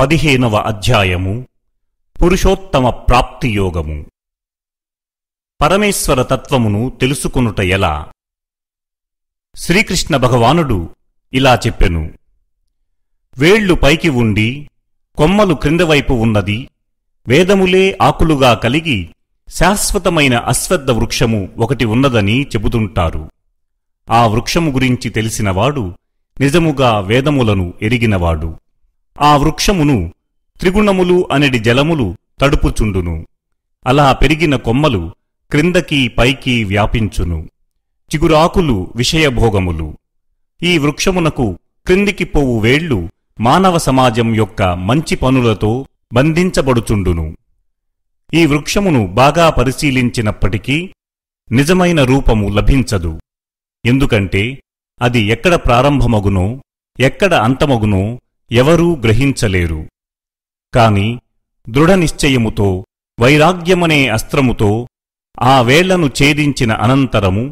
పదిహేనవ అధ్యాయము పురుషోత్తమ ప్రాప్తియోగము పరమేశ్వర తత్వమును తెలుసుకొనుట ఎలా శ్రీకృష్ణ భగవానుడు ఇలా చెప్పెను వేళ్లు పైకి ఉండి కొమ్మలు క్రిందవైపు ఉన్నది వేదములే ఆకులుగా కలిగి శాశ్వతమైన అశ్వద్ధ వృక్షము ఒకటి ఉన్నదని చెబుతుంటారు ఆ వృక్షము గురించి తెలిసినవాడు నిజముగా వేదములను ఎరిగినవాడు ఆ వృక్షమును త్రిగుణములు అనడి జలములు తడుపుచుండును అలా పెరిగిన కొమ్మలు క్రిందకీ పైకి వ్యాపించును చిగురాకులు విషయభోగములు ఈ వృక్షమునకు క్రిందికి పోవు వేళ్లు మానవ సమాజం యొక్క మంచి పనులతో బంధించబడుచుండును ఈ వృక్షమును బాగా పరిశీలించినప్పటికీ నిజమైన రూపము లభించదు ఎందుకంటే అది ఎక్కడ ప్రారంభమగునో ఎక్కడ అంతమగునో ఎవరూ గ్రహించలేరు కాని దృఢనిశ్చయముతో వైరాగ్యమనే అస్త్రముతో ఆ వేళ్లను ఛేదించిన అనంతరము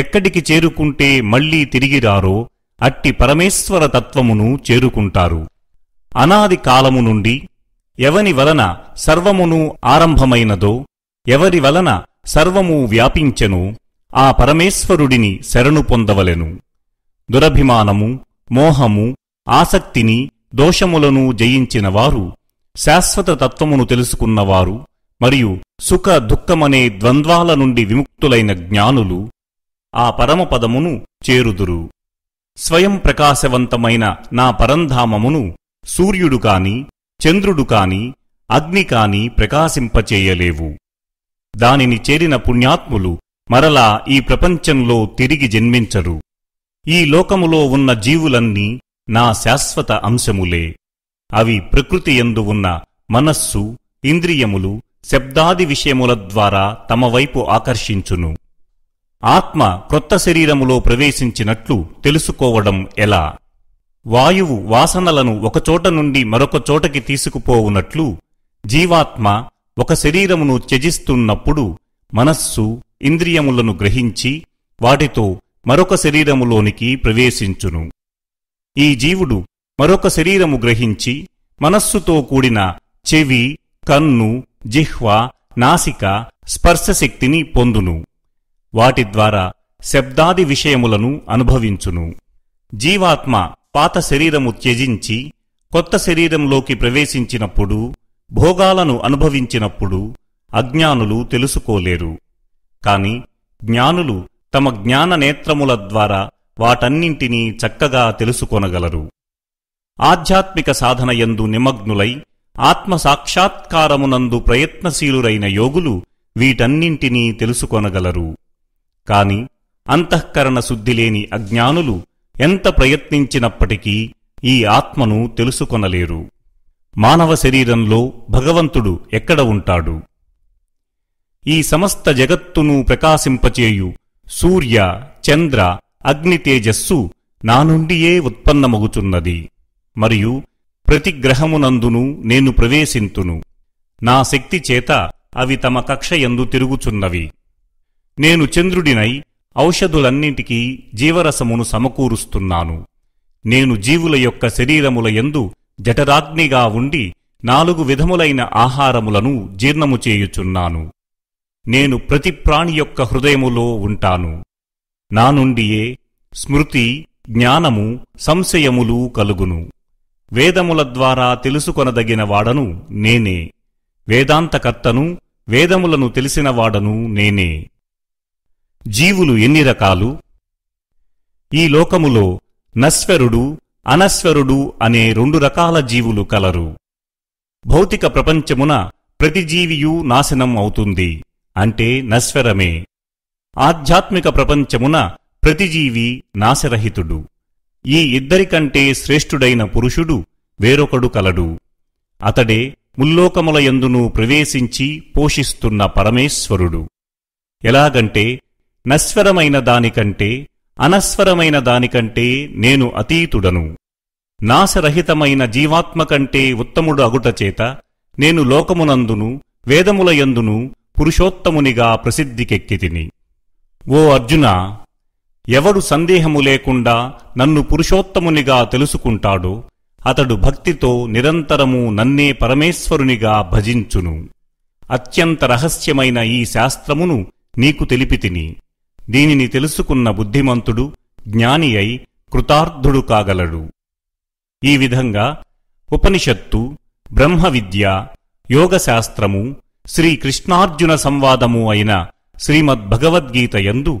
ఎక్కడికి చేరుకుంటే మళ్లీ తిరిగిరారో అట్టి పరమేశ్వర తత్వమును చేరుకుంటారు అనాది కాలము నుండి ఎవని వలన సర్వమును ఆరంభమైనదో ఎవరి వలన సర్వము వ్యాపించెనో ఆ పరమేశ్వరుడిని శరణు పొందవలెను దురభిమానము మోహము ఆసక్తిని దోషములను జయించినవారు శాశ్వత తత్వమును తెలుసుకున్నవారు మరియు సుఖ దుఃఖమనే ద్వంద్వాల నుండి విముక్తులైన జ్ఞానులు ఆ పరమపదమును చేరుదురు స్వయం ప్రకాశవంతమైన నా పరంధామమును సూర్యుడు కాని చంద్రుడు కాని అగ్ని కాని ప్రకాశింపచేయలేవు దానిని చేరిన పుణ్యాత్ములు మరలా ఈ ప్రపంచంలో తిరిగి జన్మించరు ఈ లోకములో ఉన్న జీవులన్నీ నా శాశ్వత అంశములే అవి ప్రకృతి ఎందు ఉన్న మనస్సు ఇంద్రియములు శబ్దాది విషయముల ద్వారా తమ వైపు ఆకర్షించును ఆత్మ క్రొత్త శరీరములో ప్రవేశించినట్లు తెలుసుకోవడం ఎలా వాయువు వాసనలను ఒకచోట నుండి మరొక చోటకి తీసుకుపోవునట్లు జీవాత్మ ఒక శరీరమును త్యజిస్తున్నప్పుడు మనస్సు ఇంద్రియములను గ్రహించి వాటితో మరొక శరీరములోనికి ప్రవేశించును ఈ జీవుడు మరొక శరీరము గ్రహించి మనస్సుతో కూడిన చెవి కన్ను జిహ్వ నాసిక స్పర్శశక్తిని పొందును వాటి ద్వారా శబ్దాది విషయములను అనుభవించును జీవాత్మ పాత శరీరము త్యజించి కొత్త శరీరంలోకి ప్రవేశించినప్పుడు భోగాలను అనుభవించినప్పుడు అజ్ఞానులు తెలుసుకోలేరు కాని జ్ఞానులు తమ జ్ఞాన నేత్రముల ద్వారా వాటన్నింటినీ చక్కగా తెలుసుకొనగలరు ఆధ్యాత్మిక సాధనయందు నిమగ్నులై ఆత్మసాక్షాత్కారమునందు ప్రయత్నశీలురైన యోగులు వీటన్నింటినీ తెలుసుకొనగలరు కాని అంతఃకరణ శుద్ధిలేని అజ్ఞానులు ఎంత ప్రయత్నించినప్పటికీ ఈ ఆత్మను తెలుసుకొనలేరు మానవ శరీరంలో భగవంతుడు ఎక్కడ ఉంటాడు ఈ సమస్త జగత్తును ప్రకాశింపచేయు సూర్య చంద్ర అగ్ని తేజస్సు నా నుండియే ఉత్పన్నమగుచున్నది మరియు ప్రతి గ్రహమునందును నేను ప్రవేశింతును నా శక్తి చేత అవి తమ కక్షయందు తిరుగుచున్నవి నేను చంద్రుడినై ఔషధులన్నింటికీ జీవరసమును సమకూరుస్తున్నాను నేను జీవుల యొక్క శరీరముల ఎందు జఠరాగ్నిగా ఉండి నాలుగు విధములైన ఆహారములను జీర్ణము చేయుచున్నాను నేను ప్రతి ప్రాణి యొక్క హృదయములో ఉంటాను నా నుండియే స్మృతి జ్ఞానము సంశయములు కలుగును వేదముల ద్వారా తెలుసుకొనదగిన వాడను నేనే వేదాంతకర్తను వేదములను తెలిసినవాడను నేనే జీవులు ఎన్ని రకాలు ఈ లోకములో నశ్వరుడు అనశ్వరుడు అనే రెండు రకాల జీవులు కలరు భౌతిక ప్రపంచమున ప్రతి జీవియూ నాశనం అవుతుంది అంటే నశ్వరమే ఆధ్యాత్మిక ప్రపంచమున ప్రతిజీవి నాశరహితుడు ఈ ఇద్దరికంటే శ్రేష్ఠుడైన పురుషుడు వేరొకడు కలడు అతడే ముల్లోకములయందును ప్రవేశించి పోషిస్తున్న పరమేశ్వరుడు ఎలాగంటే నశ్వరమైన దానికంటే అనస్వరమైన దానికంటే నేను అతీతుడను నాశరహితమైన జీవాత్మ కంటే ఉత్తముడు అగుటచేత నేను లోకమునందును వేదములయందును పురుషోత్తమునిగా ప్రసిద్ధికెక్కితిని ఓ అర్జున ఎవడు సందేహము లేకుండా నన్ను పురుషోత్తమునిగా తెలుసుకుంటాడో అతడు భక్తితో నిరంతరము నన్నే పరమేశ్వరునిగా భజించును అత్యంత రహస్యమైన ఈ శాస్త్రమును నీకు తెలిపితిని దీనిని తెలుసుకున్న బుద్ధిమంతుడు జ్ఞాని అయి కృతార్థుడు కాగలడు ఈ విధంగా ఉపనిషత్తు బ్రహ్మ విద్య యోగశాస్త్రము శ్రీకృష్ణార్జున సంవాదము అయిన శ్రీమద్భగవద్గీత యందు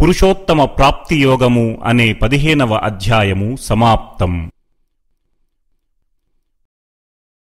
పురుషోత్తమ ప్రాప్తియోగము అనే పదిహేనవ అధ్యాయము సమాప్తం